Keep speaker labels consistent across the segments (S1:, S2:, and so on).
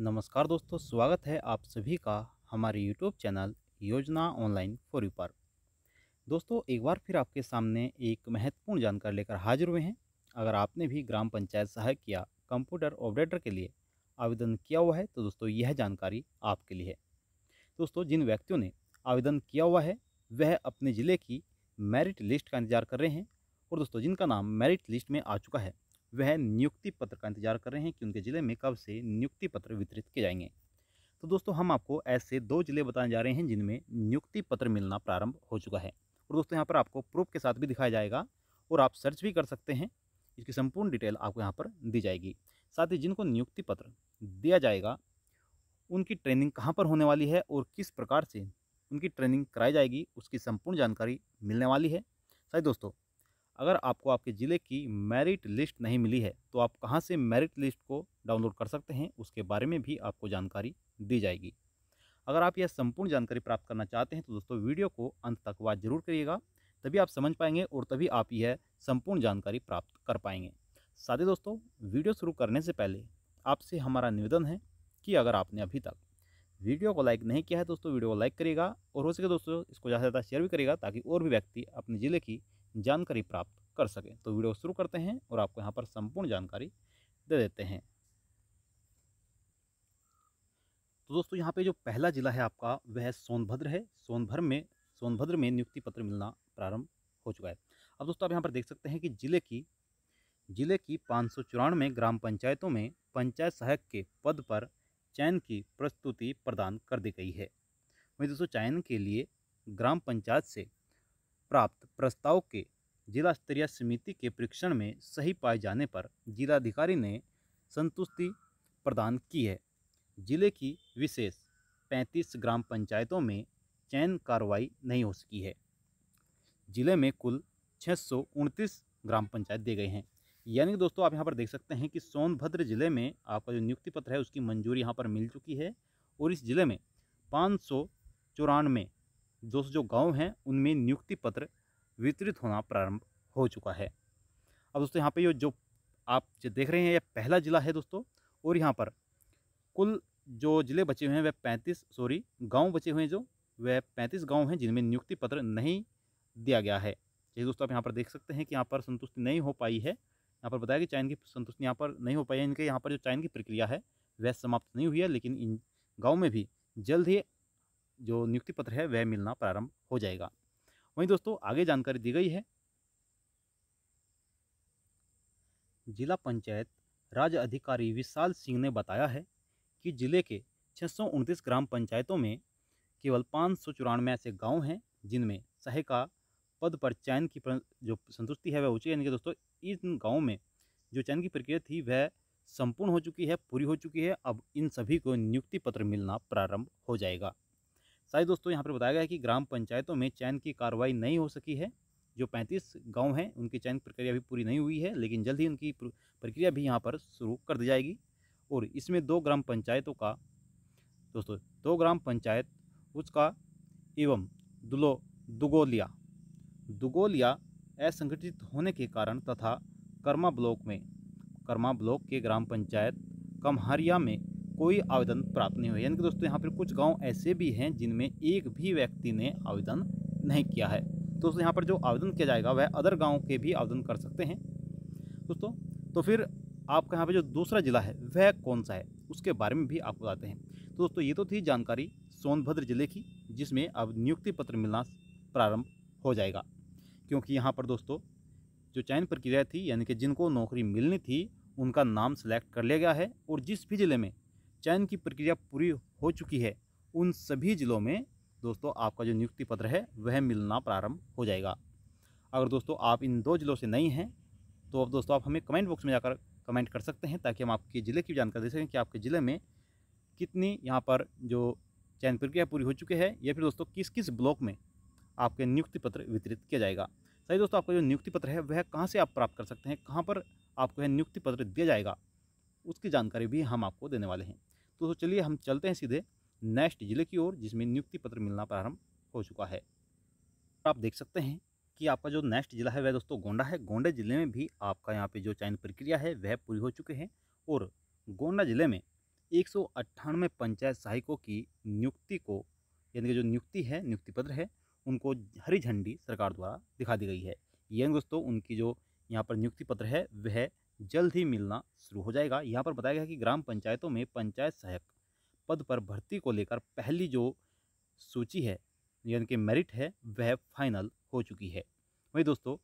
S1: नमस्कार दोस्तों स्वागत है आप सभी का हमारे YouTube channel Yojana online for you पर दोस्तों एक बार फिर आपके सामने एक महत्वपूर्ण जानकारी लेकर हाजिर हुए हैं अगर आपने भी ग्राम पंचायत सहायक या कंप्यूटर ऑपरेटर के लिए आवेदन किया हुआ है तो दोस्तों यह जानकारी आपके लिए है दोस्तों जिन व्यक्तियों ने आवेदन किया हुआ है वह अपने ज़िले की मेरिट लिस्ट का इंतजार कर रहे हैं और दोस्तों जिनका नाम मेरिट लिस्ट में आ चुका है वह नियुक्ति पत्र का इंतजार कर रहे हैं कि उनके ज़िले में कब से नियुक्ति पत्र वितरित किए जाएंगे तो दोस्तों हम आपको ऐसे दो ज़िले बताने जा रहे हैं जिनमें नियुक्ति पत्र मिलना प्रारंभ हो चुका है और दोस्तों यहाँ पर आपको प्रूफ के साथ भी दिखाया जाएगा और आप सर्च भी कर सकते हैं इसकी संपूर्ण डिटेल आपको यहाँ पर दी जाएगी साथ ही जिनको नियुक्ति पत्र दिया जाएगा उनकी ट्रेनिंग कहाँ पर होने वाली है और किस प्रकार से उनकी ट्रेनिंग कराई जाएगी उसकी संपूर्ण जानकारी मिलने वाली है साथ दोस्तों अगर आपको आपके ज़िले की मेरिट लिस्ट नहीं मिली है तो आप कहाँ से मेरिट लिस्ट को डाउनलोड कर सकते हैं उसके बारे में भी आपको जानकारी दी जाएगी अगर आप यह संपूर्ण जानकारी प्राप्त करना चाहते हैं तो दोस्तों वीडियो को अंत तक वाच जरूर करिएगा तभी आप समझ पाएंगे और तभी आप यह संपूर्ण जानकारी प्राप्त कर पाएंगे साथ ही दोस्तों वीडियो शुरू करने से पहले आपसे हमारा निवेदन है कि अगर आपने अभी तक वीडियो को लाइक नहीं किया है दोस्तों वीडियो को लाइक करिएगा और हो सके दोस्तों इसको ज़्यादा से ज़्यादा शेयर भी करेगा ताकि और भी व्यक्ति अपने ज़िले की जानकारी प्राप्त कर सकें तो वीडियो शुरू करते हैं और आपको यहाँ पर संपूर्ण जानकारी दे देते हैं तो दोस्तों यहाँ पे जो पहला ज़िला है आपका वह सोनभद्र है सोनभद्र में सोनभद्र में नियुक्ति पत्र मिलना प्रारंभ हो चुका है अब दोस्तों आप यहाँ पर देख सकते हैं कि जिले की जिले की पाँच ग्राम पंचायतों में पंचायत सहायक के पद पर चयन की प्रस्तुति प्रदान कर दी गई है वहीं दोस्तों चयन के लिए ग्राम पंचायत से प्राप्त प्रस्ताव के जिला स्तरीय समिति के परीक्षण में सही पाए जाने पर जिलाधिकारी ने संतुष्टि प्रदान की है जिले की विशेष 35 ग्राम पंचायतों में चयन कार्रवाई नहीं हो सकी है जिले में कुल छः ग्राम पंचायत दिए गए हैं यानी कि दोस्तों आप यहाँ पर देख सकते हैं कि सोनभद्र जिले में आपका जो नियुक्ति पत्र है उसकी मंजूरी यहाँ पर मिल चुकी है और इस जिले में पाँच सौ चौरानवे दो जो गांव हैं उनमें नियुक्ति पत्र वितरित होना प्रारंभ हो चुका है अब दोस्तों यहाँ पे ये जो आप जो देख रहे हैं यह पहला ज़िला है दोस्तों और यहाँ पर कुल जो ज़िले बचे हुए हैं वह पैंतीस सॉरी गाँव बचे हुए हैं जो वह पैंतीस गाँव हैं जिनमें नियुक्ति पत्र नहीं दिया गया है जैसे दोस्तों आप यहाँ पर देख सकते हैं कि यहाँ पर संतुष्टि नहीं हो पाई है यहाँ पर बताया कि चयन की संतुष्टि यहाँ पर नहीं हो पाई है इनके यहाँ पर जो चयन की प्रक्रिया है वह समाप्त नहीं हुई है लेकिन इन गाँव में भी जल्द ही जो नियुक्ति पत्र है वह मिलना प्रारंभ हो जाएगा वहीं दोस्तों आगे जानकारी दी गई है जिला पंचायत राज अधिकारी विशाल सिंह ने बताया है कि जिले के छः ग्राम पंचायतों में केवल पाँच सौ चौरानवे ऐसे गाँव हैं जिनमें सहायिका पद पर चयन की जो संतुष्टि है वह हो चुकी है यानी कि दोस्तों इन गाँव में जो चयन की प्रक्रिया थी वह संपूर्ण हो चुकी है पूरी हो चुकी है अब इन सभी को नियुक्ति पत्र मिलना प्रारंभ हो जाएगा साथ दोस्तों यहाँ पर बताया गया है कि ग्राम पंचायतों में चयन की कार्रवाई नहीं हो सकी है जो पैंतीस गांव हैं उनकी चयन प्रक्रिया अभी पूरी नहीं हुई है लेकिन जल्द ही उनकी प्रक्रिया भी यहाँ पर शुरू कर दी जाएगी और इसमें दो ग्राम पंचायतों का दोस्तों दो ग्राम पंचायत उसका एवं दुलो दुगोलिया दुगोलिया असंगठित होने के कारण तथा कर्मा ब्लॉक में कर्मा ब्लॉक के ग्राम पंचायत कमहरिया में कोई आवेदन प्राप्त नहीं हुआ यानी कि दोस्तों यहाँ पर कुछ गाँव ऐसे भी हैं जिनमें एक भी व्यक्ति ने आवेदन नहीं किया है तो दोस्तों यहाँ पर जो आवेदन किया जाएगा वह अदर गाँव के भी आवेदन कर सकते हैं दोस्तों तो फिर आपका यहाँ पर जो दूसरा ज़िला है वह कौन सा है उसके बारे में भी आप बताते हैं तो दोस्तों ये तो थी जानकारी सोनभद्र ज़िले की जिसमें अब नियुक्ति पत्र मिलना प्रारंभ हो जाएगा क्योंकि यहाँ पर दोस्तों जो चयन प्रक्रिया थी यानी कि जिनको नौकरी मिलनी थी उनका नाम सेलेक्ट कर लिया गया है और जिस भी ज़िले में चयन की प्रक्रिया पूरी हो चुकी है उन सभी ज़िलों में दोस्तों आपका जो नियुक्ति पत्र है वह मिलना प्रारंभ हो जाएगा अगर दोस्तों आप इन दो ज़िलों से नहीं हैं तो अब दोस्तों आप हमें कमेंट बॉक्स में जाकर कमेंट कर सकते हैं ताकि हम आपके ज़िले की जानकारी दे सकें कि आपके ज़िले में कितनी यहाँ पर जो चयन प्रक्रिया पूरी हो चुकी है या फिर दोस्तों किस किस ब्लॉक में आपके नियुक्ति पत्र वितरित किया जाएगा सही दोस्तों आपका जो नियुक्ति पत्र है वह कहाँ से आप प्राप्त कर सकते हैं कहाँ पर आपको यह नियुक्ति पत्र दिया जाएगा उसकी जानकारी भी हम आपको देने वाले हैं तो चलिए हम चलते हैं सीधे नेक्स्ट जिले की ओर जिसमें नियुक्ति पत्र मिलना प्रारंभ हो चुका है आप देख सकते हैं कि आपका जो नेक्स्ट जिला है वह दोस्तों गोंडा है गोंडा जिले में भी आपका यहाँ पे जो चयन प्रक्रिया है वह पूरी हो चुके हैं और गोंडा जिले में एक पंचायत सहायकों की नियुक्ति को यानी कि जो नियुक्ति है नियुक्ति पत्र है उनको हरी झंडी सरकार द्वारा दिखा दी गई है यानी दोस्तों उनकी जो यहाँ पर नियुक्ति पत्र है वह जल्द ही मिलना शुरू हो जाएगा यहाँ पर बताया गया कि ग्राम पंचायतों में पंचायत सहायक पद पर भर्ती को लेकर पहली जो सूची है यानी कि मेरिट है वह फाइनल हो चुकी है वही दोस्तों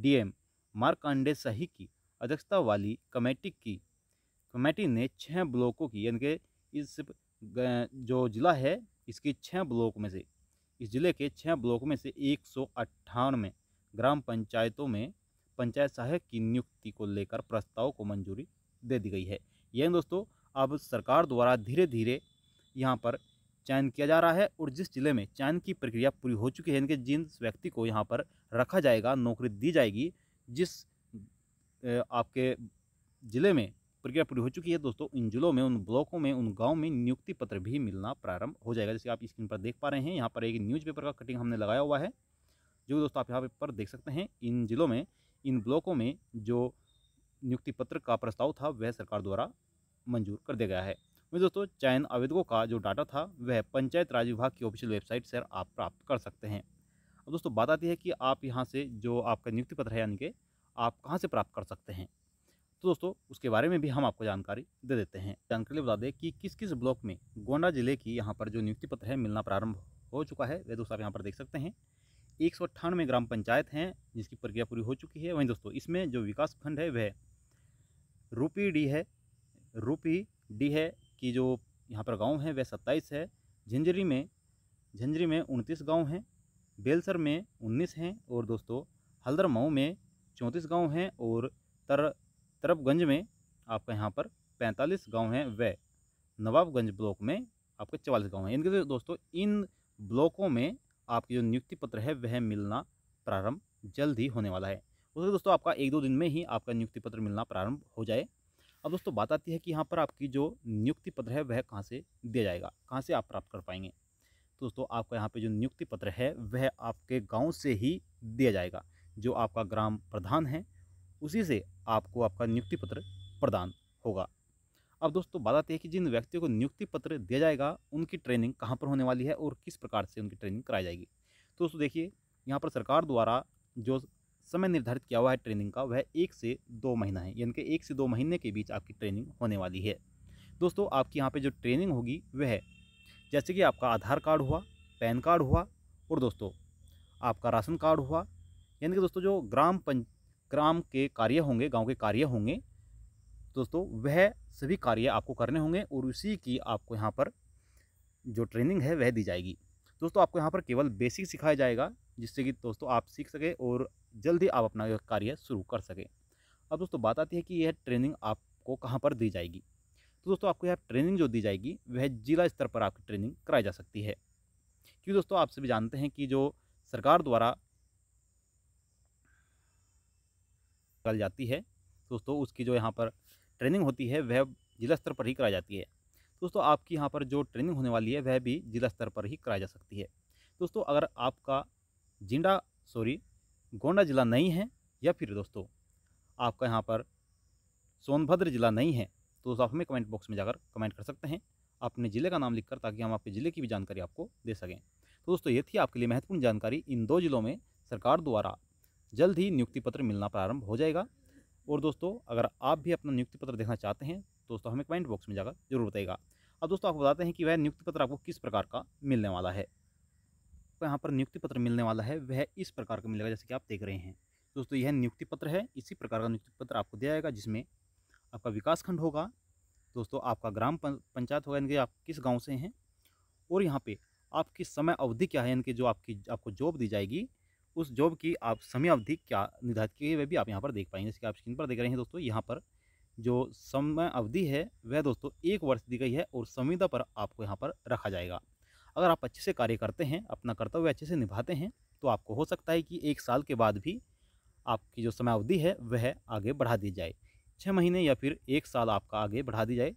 S1: डीएम मार्कांडे सही की अध्यक्षता वाली कमेटी की कमेटी ने छः ब्लॉकों की यानी कि इस जो जिला है इसकी छः ब्लॉक में से इस ज़िले के छः ब्लॉक में से एक सौ ग्राम पंचायतों में पंचायत सहायक की नियुक्ति को लेकर प्रस्ताव को मंजूरी दे दी गई है यह दोस्तों अब सरकार द्वारा धीरे धीरे यहाँ पर चयन किया जा रहा है और जिस जिले में चयन की प्रक्रिया पूरी हो चुकी है इनके जिन व्यक्ति को यहाँ पर रखा जाएगा नौकरी दी जाएगी जिस आपके ज़िले में प्रक्रिया पूरी हो चुकी है दोस्तों इन जिलों में उन ब्लॉकों में उन गाँव में नियुक्ति पत्र भी मिलना प्रारंभ हो जाएगा जैसे आप स्क्रीन पर देख पा रहे हैं यहाँ पर एक न्यूज़पेपर का कटिंग हमने लगाया हुआ है जो दोस्तों आप यहाँ पर देख सकते हैं इन जिलों में इन ब्लॉकों में जो नियुक्ति पत्र का प्रस्ताव था वह सरकार द्वारा मंजूर कर दिया गया है वही दोस्तों चयन आवेदकों का जो डाटा था वह पंचायत राज विभाग की ऑफिशियल वेबसाइट से आप प्राप्त कर सकते हैं अब दोस्तों बात आती है कि आप यहाँ से जो आपका नियुक्ति पत्र है यानी कि आप कहाँ से प्राप्त कर सकते हैं तो दोस्तों उसके बारे में भी हम आपको जानकारी दे देते हैं जानकारी बता दें कि किस किस ब्लॉक में गोंडा जिले की यहाँ पर जो नियुक्ति पत्र है मिलना प्रारंभ हो चुका है वह दोस्तों आप यहाँ पर देख सकते हैं एक सौ अट्ठानवे ग्राम पंचायत हैं जिसकी प्रक्रिया पूरी हो चुकी है वहीं दोस्तों इसमें जो विकास खंड है वह रूपी डी है रूपी डी है कि जो यहाँ पर गांव है वह सत्ताईस है झंझरी में झंझरी में उनतीस गांव हैं बेलसर में उन्नीस हैं और दोस्तों हल्दर मऊ में चौंतीस गांव हैं और तर तरबगंज में आपका यहाँ पर पैंतालीस गांव हैं वह नवाबगंज ब्लॉक में आपके चवालीस गांव हैं इनके दोस्तों इन ब्लॉकों में आपकी जो नियुक्ति पत्र है वह मिलना प्रारंभ जल्द ही होने वाला है उसके दोस्तों आपका एक दो दिन में ही आपका नियुक्ति पत्र मिलना प्रारंभ हो जाए अब दोस्तों बात आती है कि यहाँ पर आपकी जो नियुक्ति पत्र है वह कहाँ से दिया जाएगा कहाँ से आप प्राप्त कर पाएंगे तो दोस्तों आपका यहाँ पर जो नियुक्ति पत्र है वह आपके गाँव से ही दिया जाएगा जो आपका ग्राम प्रधान है उसी से आपको आपका नियुक्ति पत्र प्रदान होगा अब दोस्तों बात आती है कि जिन व्यक्तियों को नियुक्ति पत्र दिया जाएगा उनकी ट्रेनिंग कहाँ पर होने वाली है और किस प्रकार से उनकी ट्रेनिंग कराई जाएगी तो दोस्तों देखिए यहाँ पर सरकार द्वारा जो समय निर्धारित किया हुआ है ट्रेनिंग का वह एक से दो महीना है यानी कि एक से दो महीने के बीच आपकी ट्रेनिंग होने वाली है दोस्तों आपकी यहाँ पे जो ट्रेनिंग होगी वह जैसे कि आपका आधार कार्ड हुआ पैन कार्ड हुआ और दोस्तों आपका राशन कार्ड हुआ यानी कि दोस्तों जो ग्राम पंच ग्राम के कार्य होंगे गांव के कार्य होंगे दोस्तों वह सभी कार्य आपको करने होंगे और उसी की आपको यहाँ पर जो ट्रेनिंग है वह दी जाएगी दोस्तों आपको यहाँ पर केवल बेसिक सिखाया जाएगा जिससे कि दोस्तों आप सीख सकें और जल्दी आप अपना कार्य शुरू कर सकें अब दोस्तों बात आती है कि यह ट्रेनिंग आपको कहाँ पर दी जाएगी तो दोस्तों आपको यह ट्रेनिंग जो दी जाएगी वह जिला स्तर पर आपकी ट्रेनिंग कराई जा सकती है क्योंकि दोस्तों आप सभी जानते हैं कि जो सरकार द्वारा कर जाती है दोस्तों उसकी जो यहाँ पर ट्रेनिंग होती है वह जिला स्तर पर ही कराई जाती है दोस्तों आपकी यहाँ पर जो ट्रेनिंग होने वाली है वह भी जिला स्तर पर ही कराई जा सकती है दोस्तों अगर आपका जिंडा सॉरी गोंडा ज़िला नहीं है या फिर दोस्तों आपका यहाँ पर सोनभद्र ज़िला नहीं है तो दोस्तों आप हमें कमेंट बॉक्स में जाकर कमेंट कर सकते हैं अपने ज़िले का नाम लिखकर ताकि हम आपके ज़िले की भी जानकारी आपको दे सकें तो दोस्तों ये थी आपके लिए महत्वपूर्ण जानकारी इन दो ज़िलों में सरकार द्वारा जल्द ही नियुक्ति पत्र मिलना प्रारंभ हो जाएगा और दोस्तों अगर आप भी अपना नियुक्ति पत्र देखना चाहते हैं दोस्तों हमें कमेंट बॉक्स में जाकर जरूर बताएगा अब दोस्तों आपको बताते हैं कि वह नियुक्ति पत्र आपको किस प्रकार का मिलने वाला है आपको तो यहाँ पर नियुक्ति पत्र मिलने वाला है वह इस प्रकार का मिलेगा जैसे कि आप देख रहे हैं दोस्तों यह नियुक्ति पत्र है इसी प्रकार का नियुक्ति पत्र आपको दिया जाएगा जिसमें आपका विकास खंड होगा दोस्तों आपका ग्राम पंचायत होगा यानी कि आप किस गाँव से हैं और यहाँ पर आपकी समय अवधि क्या है यानी कि जो आपकी आपको जॉब दी जाएगी उस जॉब की आप समय अवधि क्या निर्धारित की है वह भी आप यहाँ पर देख पाएंगे जैसे कि आप स्क्रीन पर देख रहे हैं दोस्तों यहाँ पर जो समय अवधि है वह दोस्तों एक वर्ष दी गई है और संविदा पर आपको यहाँ पर रखा जाएगा अगर आप अच्छे से कार्य करते हैं अपना कर्तव्य अच्छे से निभाते हैं तो आपको हो सकता है कि एक साल के बाद भी आपकी जो समय अवधि है वह आगे बढ़ा दी जाए छः महीने या फिर एक साल आपका आगे बढ़ा दी जाए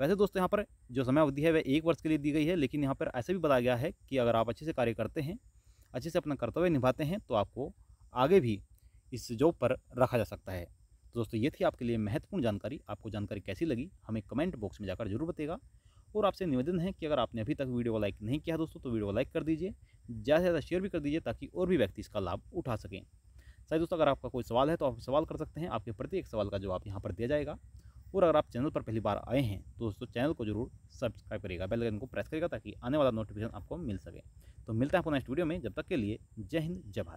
S1: वैसे दोस्तों यहाँ पर जो समय अवधि है वह एक वर्ष के लिए दी गई है लेकिन यहाँ पर ऐसे भी बताया गया है कि अगर आप अच्छे से कार्य करते हैं अच्छे से अपना कर्तव्य निभाते हैं तो आपको आगे भी इस जॉब पर रखा जा सकता है तो दोस्तों ये थी आपके लिए महत्वपूर्ण जानकारी आपको जानकारी कैसी लगी हमें कमेंट बॉक्स में जाकर जरूर बताएगा और आपसे निवेदन है कि अगर आपने अभी तक वीडियो को लाइक नहीं किया दोस्तों तो वीडियो को लाइक कर दीजिए ज़्यादा से ज़्यादा शेयर भी कर दीजिए ताकि और भी व्यक्ति इसका लाभ उठा सकें शायद दोस्तों अगर आपका कोई सवाल है तो आप सवाल कर सकते हैं आपके प्रत्येक सवाल का जवाब यहाँ पर दिया जाएगा और अगर आप चैनल पर पहली बार आए हैं तो दोस्तों चैनल को जरूर सब्सक्राइब करिएगा बेल आइकन को प्रेस करेगा ताकि आने वाला नोटिफिकेशन आपको मिल सके तो मिलता है आपको नेक्स्ट वीडियो में जब तक के लिए जय हिंद जय भारत